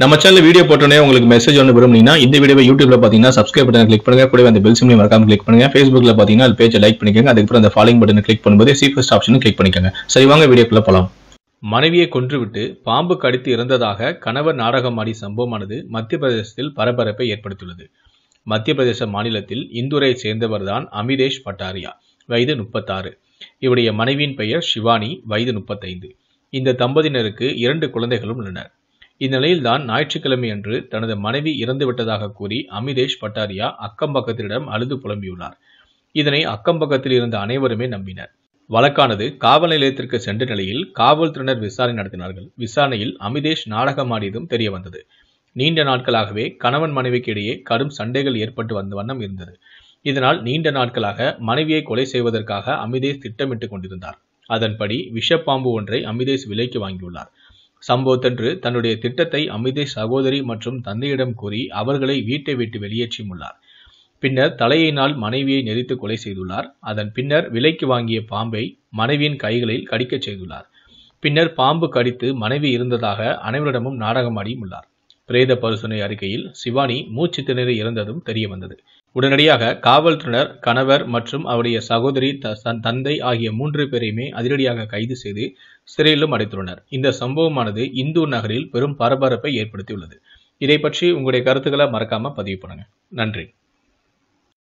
நம்ம channel video போட்டோன்னே உங்களுக்கு மெசேஜ் ஒன்று விரும்புனீங்கன்னா இந்த வீடியோ யூடியூப்ல பார்த்தீங்கன்னா சப்ஸ்கிரைப் பட்டன் கிளிக் பண்ணுங்க கூட அந்த பெல் சிம்லையும் மறக்காம கிளிக் பண்ணுங்க ஃபேஸ்புக்ல பார்த்தீங்கன்னா அது பேஜை லைக் பண்ணிக்கோங்க அதுக்கப்புறம் அந்த ஃபாலோ பட்டன் கிளிக் பண்ணும்போது சீஃபஸ்ட் ஆப்ஷன் கிளிக் பண்ணிக்கோங்க சரி வாங்க வீடியோக்குள்ள போகலாம் மனைவியை கொன்றுவிட்டு பாம்பு கடித்து இறந்ததாக கணவர் நாடகமாடி சம்பவமானது மத்திய பிரதேசத்தில் பரபரப்பை ஏற்படுத்தியுள்ளது மத்திய பிரதேச மாநிலத்தில் இந்துரை சேர்ந்தவர்தான் அமிதேஷ் பட்டாரியா வயது முப்பத்தாறு இவருடைய மனைவியின் பெயர் சிவானி வயது முப்பத்தைந்து இந்த தம்பதியினருக்கு இரண்டு குழந்தைகளும் உள்ளனர் இந்நிலையில்தான் ஞாயிற்றுக்கிழமை அன்று தனது மனைவி இறந்துவிட்டதாக கூறி அமிதேஷ் பட்டாரியா அக்கம்பக்கத்திடம் அழுது புலம்பியுள்ளார் இதனை அக்கம்பக்கத்தில் இருந்த அனைவருமே நம்பினர் வழக்கானது காவல் நிலையத்திற்கு சென்ற நிலையில் காவல்துறையினர் விசாரணை நடத்தினார்கள் விசாரணையில் அமிதேஷ் நாடகமாடியதும் தெரிய வந்தது நீண்ட நாட்களாகவே கணவன் மனைவிக்கு இடையே கடும் சண்டைகள் ஏற்பட்டு வந்த வண்ணம் இருந்தது இதனால் நீண்ட நாட்களாக மனைவியை கொலை செய்வதற்காக அமிதேஷ் திட்டமிட்டுக் கொண்டிருந்தார் அதன்படி விஷப்பாம்பு ஒன்றை அமிதேஷ் விலைக்கு வாங்கியுள்ளார் சம்பவத்தன்று தன்னுடைய திட்டத்தை அமிதே சகோதரி மற்றும் தந்தையிடம் கூறி அவர்களை வீட்டை விட்டு வெளியேற்றியுள்ளார் பின்னர் தலையினால் மனைவியை நெரித்து கொலை செய்துள்ளார் அதன் பின்னர் விலைக்கு வாங்கிய பாம்பை மனைவியின் கைகளில் கடிக்கச் செய்துள்ளார் பின்னர் பாம்பு கடித்து மனைவி இருந்ததாக அனைவரிடமும் நாடகமாடியும் உள்ளார் பிரேத பரிசோதனை அறிக்கையில் சிவானி மூச்சு திணறி இறந்ததும் தெரிய வந்தது உடனடியாக காவல்துறையினர் கணவர் மற்றும் அவருடைய சகோதரி தந்தை ஆகிய மூன்று பேரையுமே அதிரடியாக கைது செய்து சிறையிலும் அடைத்துள்ளனர் இந்த சம்பவமானது இந்தூர் நகரில் பெரும் பரபரப்பை ஏற்படுத்தியுள்ளது இதை பற்றி உங்களுடைய கருத்துக்களை மறக்காம பதிவு பண்ணுங்க நன்றி